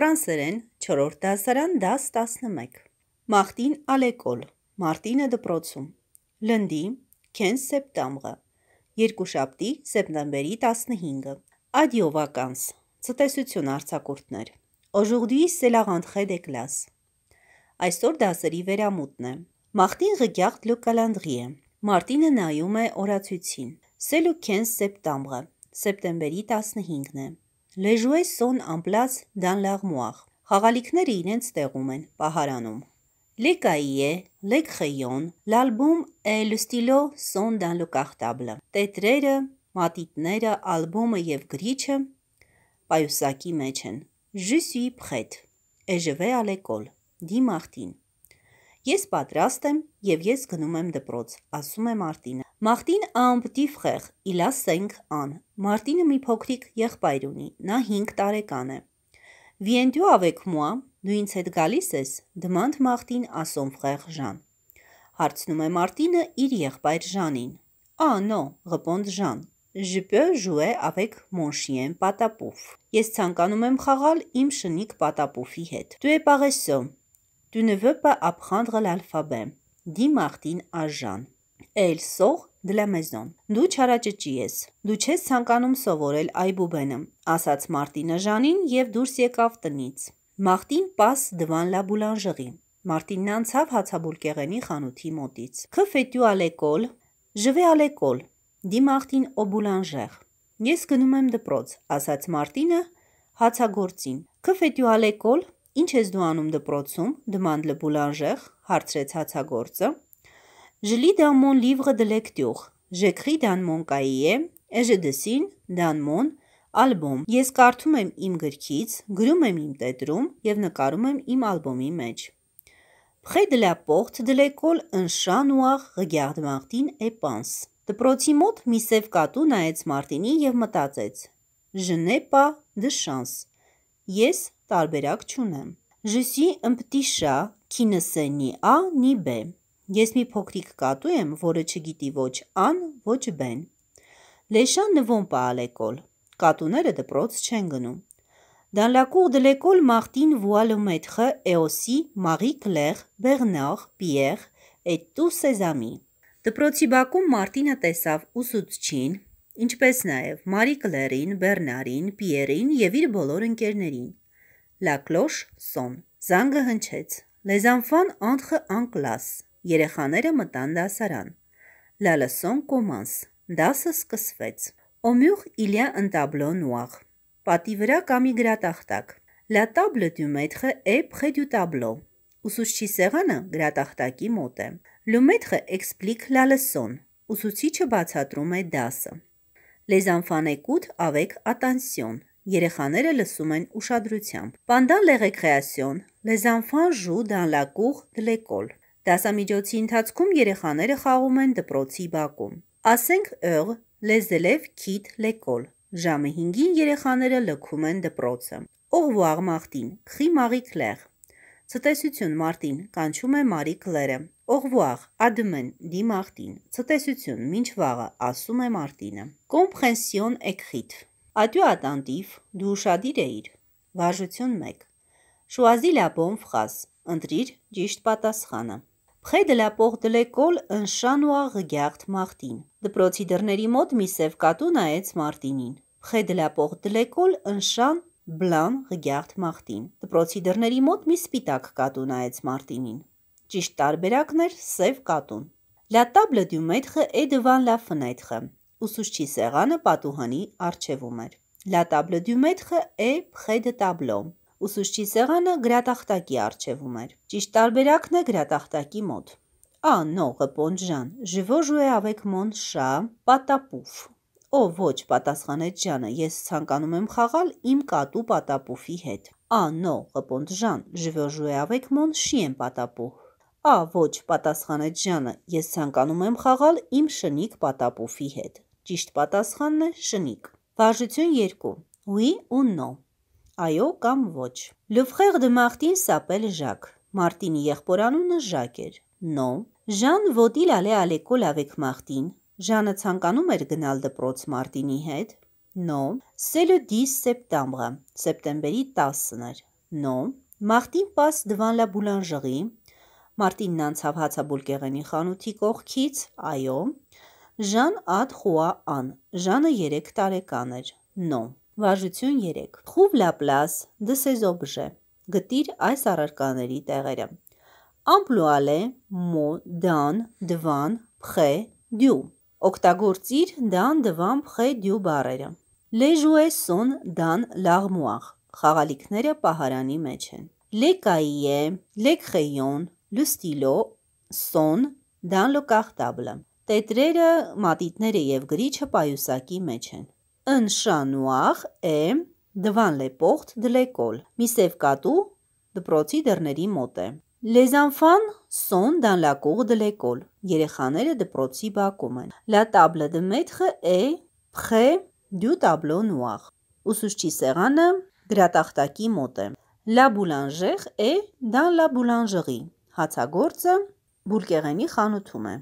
Ֆրանսերեն 4-րդ դասարան դաս 11։ Մախտին ալեկոլ, մարտինը դպրոցում։ Լնդի, քեն սեպտամբրը։ Երկուշաբթի, սեպտեմբերի 15-ը։ Adieu vacances։ Ցտեսություն արցակուրտներ։ Aujourd'hui c'est la rentrée des classes։ Այսօր դասերի վերամուտն է։ Մախտին regarde le calendrier։ Մարտինը նայում է օրացույցին։ C'est le 15 septembre։ Սեպտեմբերի 15-ն է։ Լեժուե սոն ամպլած դան լաղմուախ։ Խաղալիքները իրենց տեղում են, պահարանում։ Լեկայիե, լեկխեյոն, լալբում էլ ստիլո սոն դան լուկախտաբլը։ Տետրերը, մատիտները, ալբոմը և գրիչը պայուսակի մեջ են։ Ժյսուի պխետ, էժվե ալեկոլ, դի մաղթին։ Ես պատրաստ եմ և ես գնում եմ դպրոց, ասում է Մարտինը։ Մախտին ամբ դիվխեղ, իլասենք ան։ Մարտինը մի փոքրիկ եղբայր ունի, նա 5 տարեկան է։ Վիենդյու ավեք մուա, դու ինձ հետ գալիս ես, դմանդ մախտին ասոնվղեղ ժան։ Հարցնում է Մարտինը իր եղբայր Ժանին։ Ա, նո, ղպոնդ Ժան։ Ժպե ժուե ավեք մոնշիեն պատապուֆ։ Ես ցանկանում եմ խաղալ իմ շնիկ պատապուֆի հետ։ Դու է պաղեսո։ Դու նվը պա ապխանդղլ ալֆաբե։ Դի մախտին աժան։ Էլ սող դլամեզոն։ դե Դու չարաճճի ես։ Դու չես ցանկանում սովորել այբուբենը, ասաց Մարտինը Ժանին եւ դուրս եկավ տնից։ Մախտին պաս դվան լա բուլանժղի։ Մարտինն անցավ հացաբուլկեղենի խանութի մոտից։ Քֆետյու ալեկոլ, ժվե ալեկոլ։ Դիմախտին օբուլանժեղ։ Ես գնում եմ դպրոց, ասաց Մարտինը հացագործին։ Քֆետյու ալեկոլ, ինչ ես դու անում դպրոցում, դմանդլը բուլանժեղ, հարցրեց հացագործը։ Ժլի դամոն լիվղը դլեք տյուղ, ժեքրի դանմոն կայի է, էժը դսին, դանմոն, ալբոմ։ Ես կարդում եմ իմ գրքից, գրում եմ իմ տետրում և նկարում եմ իմ ալբոմի մեջ։ Պխե դլապողթ դլեկոլ ընշան ուաղ գգյաղդ մաղթին է պանս։ Դպրոցի մոտ մի սև կատու նայեց Մարտինի և մտածեց. «Ժնեպա դշանս»։ դե Ես տարբերակ չունեմ։ «Ժսի ըմպտիշա, քինսենի ա, նի բե»։ Ես մի փոքրիկ կատու եմ, որը չգիտի ոչ ան, ոչ բեն։ Լեշան նվոն պա ալեկոլ։ Կատուները դպրոց չեն գնում։ Dans la cour de l'école, Martine voit le maître et aussi Marie-Claire, Bernard, Pierre et tous ses amis. Դպրոցի բակում Մարտինը տեսավ ուսուցչին, ինչպես նաև Մարի Կլերին, Բեռնարին, Պիերին եւ իր բոլոր ընկերներին։ La cloche sonne. Զանգը հնչեց։ Les enfants entrent en classe։ Երեխաները մտան դասարան։ Լալսոն կոմանս։ Դասը սկսվեց։ Օմյուղ իլյա ընտաբլո նուաղ։ Պատի վրա կամի գրատախտակ։ Լա տաբլը դյու մեթխը է պխե դյու տաբլո։ Ուսուցչի սեղանը գրատախտակի մոտ է։ Լու մեթխը էքսպլիկ լալսոն։ Ուսուցիչը բացատրում է դասը։ Լեզանֆանեկուտ ավեք ատանսյոն։ Երեխաները լսում են ուշադրությամբ։ Պանդան լեղեքրեասյոն, լեզանֆան ժու դան լակուղ դլեկոլ։ Դասամիջոցի ընթացքում երեխաները խաղում են դպրոցի բակում։ Ասենք ըղ, լեզելով քիթ լեկոլ։ Ժամը 5-ին երեխաները լքում են դպրոցը։ Ող ու աղմախտին, խի մաղի քլեղ։ Ցտեսություն Մարտին կանչում է Մարի Կլերը։ Օղվուախ, Ադմեն, դի Մարտին։ Ցտեսություն, ինչ վաղը, ասում է Մարտինը։ Կոմպրենսիոն էքրիտ։ Ադյու ատանտիվ, դու շադիր էիր։ Վարժություն 1։ Շուազի լաբոն ֆրազ։ Ընտրիր ճիշտ պատասխանը։ Փխեդը լապող դլեկոլ ընշան ու աղգյաղթ մաղթին։ Դպրոցի դռների մոտ մի սև կատուն այեց Մարտինին։ Փխեդը լապող դլեկոլ ընշան բլան ղգյաղթ մաղթին։ Դպրոցի դռների մոտ մի սպիտակ կատուն այեց Մարտինին։ Ճիշտ տարբերակն էր սև կատուն։ Լա տաբլը դյու մեթխը է դվան լա ֆնեթխը։ Ուսուցչի սեղանը պատուհանի արչևում էր։ Լա տաբլը դյու մեթխը է փխեդը տաբլո։ Ուսուցչի սեղանը գրատախտակի արջևում էր։ Ճիշտ տարբերակն է գրատախտակի մոտ։ Ա նողը պոնջան, ժվոժու է ավեք մոն շա, պատապուվ։ Ո ոչ, պատասխանեց Ժանը, ես ցանկանում եմ խաղալ իմ կատու պատապուֆի հետ։ Ա նողը պոնջան, ժվոժու է ավեք մոն շի են պատապուվ։ Ա ոչ, պատասխանեց Ժանը, ես ցանկանում եմ խաղալ իմ շնիկ պատապուֆի հետ։ Ճիշտ պատասխանն է շնիկ։ Վարժություն 2. Հուի ու նո այո կամ ոչ։ Լուֆխեղ դը մախտին սապել Ժակ։ Մարտինի եղբորանունը Ժակ էր։ Նո։ Ժան ոտիլ ալե ալեկոլ ավեք մախտին։ Ժանը ցանկանում էր գնալ դպրոց Մարտինի հետ։ Նո։ Սելը 10 սեպտեմբրը, սեպտեմբերի 10-ն էր։ Նո։ Մարտին պաս դվան լա բուլանժղի։ Մարտինն անցավ հացաբուլկեղենի խանութի կողքից, այո։ Ժան ադ խուա ան։ Ժանը 3 տարեկան էր։ Նո։ Վարժություն 3. Խուվ լապլաս դսեզոբժե։ Գտիր այս առարկաների տեղերը։ Ամպլուալե, մո, դան, դվան, պխե, դյու։ Օգտագործիր դան, դվան, պխե, դյու բարերը։ Լեժուե սոն դան լաղմուախ։ Խաղալիքները պահարանի մեջ են։ Լեկայիե, լեկխեյոն, լուստիլո, սոն դան լոկախ տաբլը։ Տետրերը, մատիտները և գրիչը պայուսակի մեջ են ընշանուախ է դվան լեպողթ դլեկոլ։ Միսև կատու դպրոցի դռների մոտ է։ Լեզանֆան սոն դանլակող դլեկոլ։ Երեխաները դպրոցի բակում են։ Լա տաբլը դմեթխը է պխե դու տաբլո նուախ։ Ուսուցչի սեղանը գրատախտակի մոտ է։ Լա բուլանժեղ է դան լա բուլանժղի։ Հացագործը բուլկեղենի խանութում է։